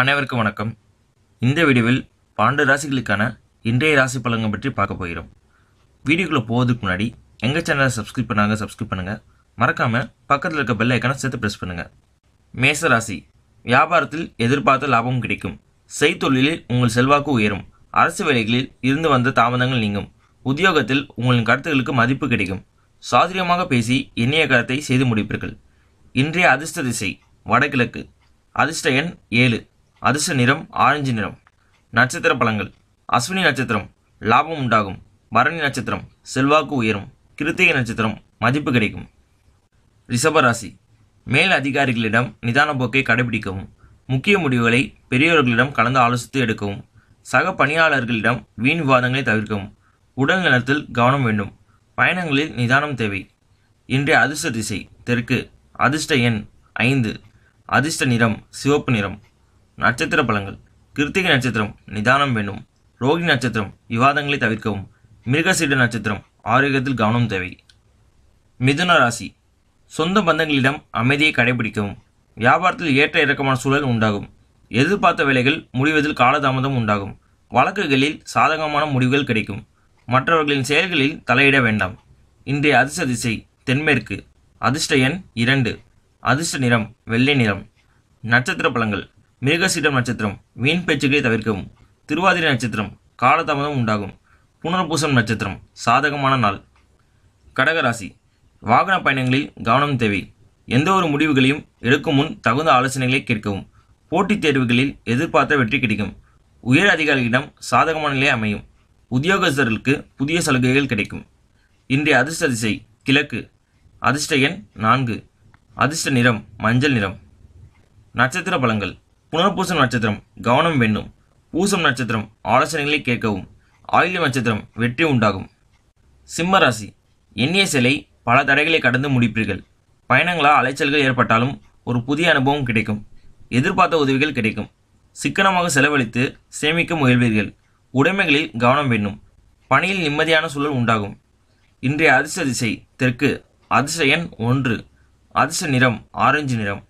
அனைவருக்கும் வணக்கம் இந்த வீடியோவில் பன்னெண்டு ராசிகளுக்கான இன்றைய ராசி பலன்கள் பற்றி பார்க்க போகிறோம் வீடியோக்குள்ளே போவதுக்கு முன்னாடி எங்கள் சேனலை சப்ஸ்கிரைப் பண்ணாங்க சப்ஸ்கிரைப் பண்ணுங்கள் மறக்காமல் பக்கத்தில் இருக்க பெல் ஐக்கான சேர்த்து ப்ரெஸ் பண்ணுங்கள் மேச ராசி வியாபாரத்தில் எதிர்பார்த்த லாபம் கிடைக்கும் செய்தொழிலில் உங்கள் செல்வாக்கு உயரும் அரசு வேலைகளில் இருந்து வந்த தாமதங்கள் நீங்கும் உத்தியோகத்தில் உங்களின் கருத்துக்களுக்கு மதிப்பு கிடைக்கும் சாதுரியமாக பேசி எண்ணிய கருத்தை செய்து முடிப்பீர்கள் இன்றைய அதிர்ஷ்ட திசை வடகிழக்கு அதிர்ஷ்ட எண் ஏழு அதிர்ஷ்ட நிறம் ஆரஞ்சு நிறம் நட்சத்திர பலங்கள் அஸ்வினி நட்சத்திரம் லாபம் உண்டாகும் பரணி நட்சத்திரம் செல்வாக்கு உயரும் கிருத்திகை நட்சத்திரம் மதிப்பு கிடைக்கும் ரிஷபராசி மேல் அதிகாரிகளிடம் நிதான போக்கை கடைபிடிக்கவும் முக்கிய முடிவுகளை பெரியவர்களிடம் கலந்து ஆலோசித்து எடுக்கவும் சக பணியாளர்களிடம் வீண் விவாதங்களை தவிர்க்கவும் உடல் நலத்தில் கவனம் வேண்டும் பயணங்களில் நிதானம் தேவை இன்றைய அதிர்ஷ்ட திசை தெற்கு அதிர்ஷ்ட எண் ஐந்து அதிர்ஷ்ட நிறம் சிவப்பு நிறம் நட்சத்திர பலங்கள் கிருத்திகை நட்சத்திரம் நிதானம் வேண்டும் ரோகி நட்சத்திரம் விவாதங்களை தவிர்க்கவும் மிருகசீடு நட்சத்திரம் ஆரோக்கியத்தில் கவனம் தேவை மிதுன ராசி சொந்த பந்தங்களிடம் அமைதியை கடைபிடிக்கவும் வியாபாரத்தில் ஏற்ற இறக்கமான சூழல் உண்டாகும் எதிர்பார்த்த வேலைகள் முடிவதில் காலதாமதம் உண்டாகும் வழக்குகளில் சாதகமான முடிவுகள் கிடைக்கும் மற்றவர்களின் செயல்களில் தலையிட வேண்டாம் இன்றைய அதிர்ஷ்ட திசை தென்மேற்கு அதிர்ஷ்ட எண் இரண்டு அதிர்ஷ்ட நிறம் வெள்ளை நிறம் நட்சத்திர பழங்கள் மேகசீடம் நட்சத்திரம் வீண் பேச்சுகளை தவிர்க்கவும் திருவாதிரை நட்சத்திரம் காலதாமதம் உண்டாகும் புனர்பூசம் நட்சத்திரம் சாதகமான நாள் கடகராசி வாகன பயணங்களில் கவனம் தேவை எந்த ஒரு முடிவுகளையும் எடுக்கும் முன் தகுந்த ஆலோசனைகளை கேட்கவும் போட்டித் தேர்வுகளில் எதிர்பார்த்த வெற்றி கிடைக்கும் உயர் அதிகாரிகளிடம் சாதகமான நிலை அமையும் உத்தியோகஸ்தர்களுக்கு புதிய சலுகைகள் கிடைக்கும் இன்றைய அதிர்ஷ்ட திசை கிழக்கு அதிர்ஷ்ட எண் நான்கு அதிர்ஷ்ட நிறம் மஞ்சள் நிறம் நட்சத்திர பலங்கள் புனர்பூசம் நட்சத்திரம் கவனம் வெண்ணும் பூசம் நட்சத்திரம் ஆலோசனைகளை கேட்கவும் ஆயுள் நட்சத்திரம் வெற்றி உண்டாகும் சிம்ம ராசி எண்ணிய சிலை பல தடைகளை கடந்து முடிப்பீர்கள் பயணங்களால் அலைச்சல்கள் ஏற்பட்டாலும் ஒரு புதிய அனுபவம் கிடைக்கும் எதிர்பார்த்த உதவிகள் கிடைக்கும் சிக்கனமாக செலவழித்து சேமிக்க முயல்வீர்கள் உடைமைகளில் கவனம் வேண்டும் பணியில் நிம்மதியான சூழல் உண்டாகும் இன்றைய அதிர்ஷ்ட திசை தெற்கு அதிர்ஷ்ட எண் ஒன்று அதிர்ஷ்ட நிறம் ஆரஞ்சு நிறம்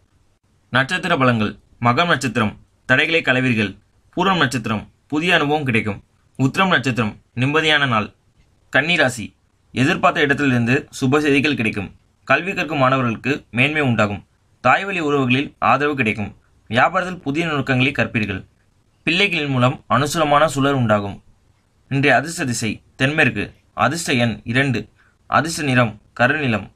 நட்சத்திர பலங்கள் மகம் நட்சத்திரம் தடைகளை கலவீர்கள் பூரம் நட்சத்திரம் புதிய அனுபவம் கிடைக்கும் உத்திரம் நட்சத்திரம் நிம்மதியான நாள் கன்னிராசி எதிர்பார்த்த இடத்திலிருந்து சுப செய்திகள் கிடைக்கும் கல்வி கற்கும் மாணவர்களுக்கு மேன்மை உண்டாகும் தாய்வழி உறவுகளில் ஆதரவு கிடைக்கும் வியாபாரத்தில் புதிய நுணுக்கங்களை கற்பீர்கள் பிள்ளைகளின் மூலம் அனுசூலமான சுழல் உண்டாகும் இன்றைய அதிர்ஷ்ட திசை தென்மேற்கு அதிர்ஷ்ட எண் இரண்டு அதிர்ஷ்ட நிறம் கருநிலம்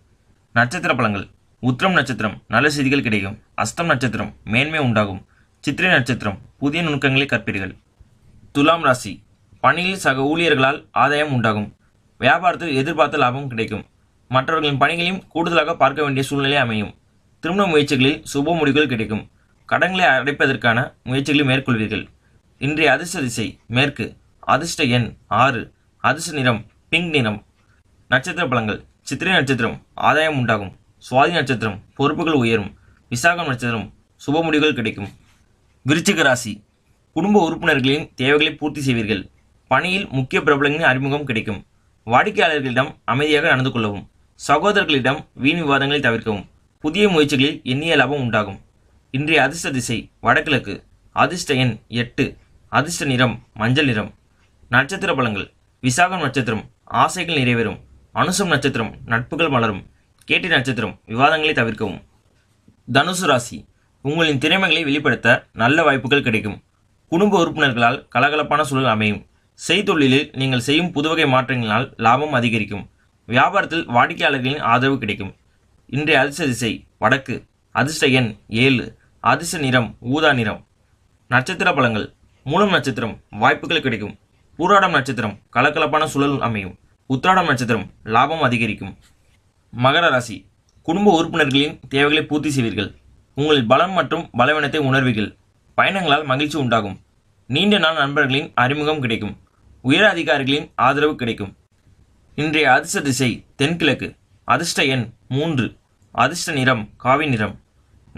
நட்சத்திர பழங்கள் உத்திரம் நட்சத்திரம் நல்ல செய்திகள் கிடைக்கும் அஸ்தம் நட்சத்திரம் மேன்மை உண்டாகும் சித்திரை நட்சத்திரம் புதிய நுணுக்கங்களை கற்பீர்கள் துலாம் ராசி பணியில் சக ஊழியர்களால் ஆதாயம் உண்டாகும் வியாபாரத்தில் எதிர்பார்த்த லாபம் கிடைக்கும் மற்றவர்களின் பணிகளையும் கூடுதலாக பார்க்க வேண்டிய சூழ்நிலை அமையும் திருமண முயற்சிகளில் சுப முடிவுகள் கிடைக்கும் கடன்களை அடைப்பதற்கான முயற்சிகளை மேற்கொள்வீர்கள் இன்றைய அதிர்ஷ்ட திசை மேற்கு அதிர்ஷ்ட எண் ஆறு அதிர்ஷ்ட நிறம் பிங்க் நிறம் நட்சத்திர பலங்கள் சித்திரை நட்சத்திரம் ஆதாயம் உண்டாகும் சுவாதி நட்சத்திரம் பொறுப்புகள் உயரும் விசாகம் நட்சத்திரம் சுப முடிவுகள் கிடைக்கும் விருச்சிக ராசி குடும்ப உறுப்பினர்களின் தேவைகளை பூர்த்தி செய்வீர்கள் பணியில் முக்கிய பிரபலங்களின் அறிமுகம் கிடைக்கும் வாடிக்கையாளர்களிடம் அமைதியாக நடந்து கொள்ளவும் சகோதரர்களிடம் வீண் விவாதங்களை தவிர்க்கவும் புதிய முயற்சிகளில் எண்ணிய லாபம் உண்டாகும் இன்றைய அதிர்ஷ்ட திசை வடகிழக்கு அதிர்ஷ்ட எண் எட்டு அதிர்ஷ்ட நிறம் மஞ்சள் நிறம் நட்சத்திர பலங்கள் விசாகம் நட்சத்திரம் ஆசைகள் நிறைவேறும் அனுசம் நட்சத்திரம் நட்புகள் மலரும் கேட்டி நட்சத்திரம் விவாதங்களை தவிர்க்கவும் தனுசு ராசி உங்களின் திறமைகளை வெளிப்படுத்த நல்ல வாய்ப்புகள் கிடைக்கும் குடும்ப உறுப்பினர்களால் கலகலப்பான சூழல் அமையும் செய்தொழிலில் நீங்கள் செய்யும் புதுவகை மாற்றங்களினால் லாபம் அதிகரிக்கும் வியாபாரத்தில் வாடிக்கையாளர்களின் ஆதரவு கிடைக்கும் இன்றைய அதிர்ஷ்ட திசை வடக்கு அதிர்ஷ்ட எண் ஏழு அதிர்ஷ்ட நிறம் ஊதா நிறம் நட்சத்திர பலங்கள் மூலம் நட்சத்திரம் வாய்ப்புகள் கிடைக்கும் பூராடம் நட்சத்திரம் கலக்கலப்பான சூழல் அமையும் உத்திராடம் நட்சத்திரம் லாபம் அதிகரிக்கும் மகர ராசி குடும்ப உறுப்பினர்களின் தேவைகளை பூர்த்தி செய்வீர்கள் உங்கள் பலம் மற்றும் பலவீனத்தை உணர்வீர்கள் பயணங்களால் மகிழ்ச்சி உண்டாகும் நீண்ட நாள் நண்பர்களின் அறிமுகம் கிடைக்கும் உயர் அதிகாரிகளின் ஆதரவு கிடைக்கும் இன்றைய அதிர்ஷ்ட திசை தென்கிழக்கு அதிர்ஷ்ட எண் மூன்று அதிர்ஷ்ட நிறம் காவி நிறம்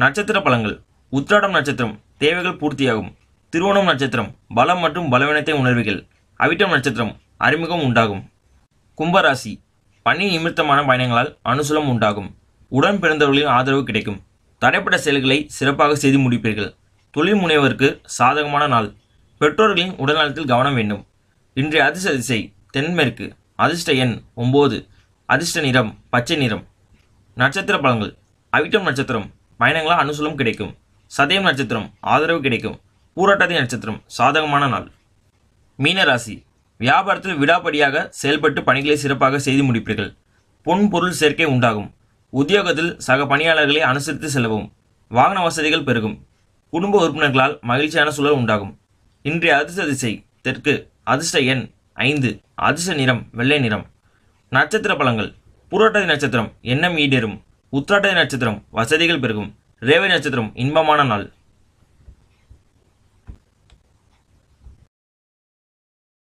நட்சத்திர பலங்கள் உத்திராடம் நட்சத்திரம் தேவைகள் பூர்த்தியாகும் திருவோணம் நட்சத்திரம் பலம் மற்றும் பலவீனத்தை உணர்வுகள் அவிட்டம் நட்சத்திரம் அறிமுகம் உண்டாகும் கும்பராசி பணி நிமித்தமான பயணங்களால் அனுசூலம் உண்டாகும் உடன் பிறந்தவர்களின் ஆதரவு கிடைக்கும் தடைப்பட்ட செயல்களை சிறப்பாக செய்து முடிப்பீர்கள் தொழில் முனைவருக்கு சாதகமான நாள் பெற்றோர்களின் உடல்நலத்தில் கவனம் வேண்டும் இன்றைய அதிர்ஷ்ட திசை தென்மேற்கு அதிர்ஷ்ட எண் ஒம்பது அதிர்ஷ்ட நிறம் பச்சை நிறம் நட்சத்திர பழங்கள் அவிட்டம் நட்சத்திரம் பயணங்களால் அனுசூலம் கிடைக்கும் சதயம் நட்சத்திரம் ஆதரவு கிடைக்கும் பூராட்டாதி நட்சத்திரம் சாதகமான நாள் மீனராசி வியாபாரத்தில் விடாபடியாக செயல்பட்டு பணிகளை சிறப்பாக செய்து முடிப்பீர்கள் பொன் பொருள் சேர்க்கை உண்டாகும் உத்தியோகத்தில் சக பணியாளர்களை அனுசரித்து செல்லவும் வாகன வசதிகள் பெருகும் குடும்ப உறுப்பினர்களால் மகிழ்ச்சியான சூழல் உண்டாகும் இன்றைய அதிர்ஷ்ட திசை தெற்கு அதிர்ஷ்ட எண் ஐந்து அதிர்ஷ்ட நிறம் வெள்ளை நிறம் நட்சத்திர பலங்கள் புரோட்டதி நட்சத்திரம் எண்ணம் ஈடேறும் உத்திராட்டதி நட்சத்திரம் வசதிகள் பெருகும் ரேவை நட்சத்திரம் இன்பமான நாள்